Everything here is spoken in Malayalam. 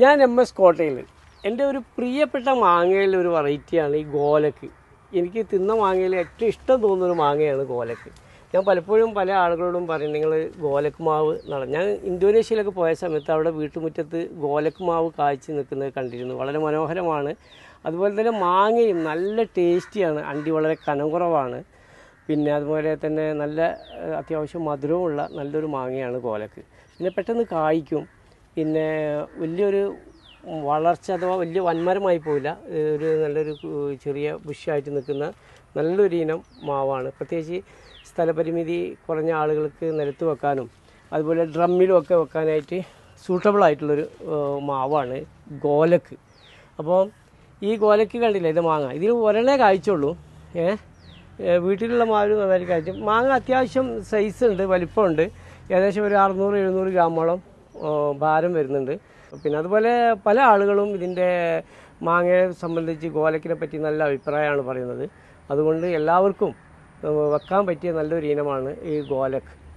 ഞാൻ എം എസ് കോട്ടയിൽ എൻ്റെ ഒരു പ്രിയപ്പെട്ട മാങ്ങയിലെ ഒരു വെറൈറ്റിയാണ് ഈ ഗോലക്ക് എനിക്ക് തിന്ന മാങ്ങയിൽ ഏറ്റവും ഇഷ്ടം തോന്നുന്ന ഒരു മാങ്ങയാണ് ഗോലക്ക് ഞാൻ പലപ്പോഴും പല ആളുകളോടും പറയും നിങ്ങൾ ഗോലക്ക് മാവ് നടന്നു ഞാൻ ഇന്തോനേഷ്യയിലൊക്കെ പോയ സമയത്ത് അവിടെ വീട്ടുമുറ്റത്ത് ഗോലക്ക് മാവ് കാഴ്ച നിൽക്കുന്നത് കണ്ടിരുന്നു വളരെ മനോഹരമാണ് അതുപോലെ തന്നെ മാങ്ങയും നല്ല ടേസ്റ്റിയാണ് അണ്ടി വളരെ കനം കുറവാണ് പിന്നെ അതുപോലെ തന്നെ നല്ല അത്യാവശ്യം മധുരമുള്ള നല്ലൊരു മാങ്ങയാണ് ഗോലക്ക് പിന്നെ പെട്ടെന്ന് കായ്ക്കും പിന്നെ വലിയൊരു വളർച്ച അഥവാ വലിയ വന്മരമായി പോയില്ല ഒരു നല്ലൊരു ചെറിയ ബുഷായിട്ട് നിൽക്കുന്ന നല്ലൊരു ഇനം മാവാണ് പ്രത്യേകിച്ച് സ്ഥലപരിമിതി കുറഞ്ഞ ആളുകൾക്ക് നിലത്ത് വെക്കാനും അതുപോലെ ഡ്രമ്മിലുമൊക്കെ വെക്കാനായിട്ട് സൂട്ടബിൾ മാവാണ് ഗോലക്ക് അപ്പോൾ ഈ ഗോലക്ക് കണ്ടില്ല ഇത് മാങ്ങ ഇതിൽ ഒരെണ്ണേ കായ്ച്ചുള്ളൂ ഏ വീട്ടിലുള്ള മാവ് നന്നായിട്ട് കായ്ച്ചു മാങ്ങ അത്യാവശ്യം സൈസ് ഉണ്ട് വലിപ്പമുണ്ട് ഏകദേശം ഒരു അറുന്നൂറ് എഴുന്നൂറ് ഗ്രാമോളം ഭാരം വരുന്നുണ്ട് പിന്നെ അതുപോലെ പല ആളുകളും ഇതിൻ്റെ മാങ്ങയെ സംബന്ധിച്ച് ഗോലക്കിനെ പറ്റി നല്ല അഭിപ്രായമാണ് പറയുന്നത് അതുകൊണ്ട് എല്ലാവർക്കും വെക്കാൻ പറ്റിയ നല്ലൊരു ഇനമാണ് ഈ ഗോലക്ക്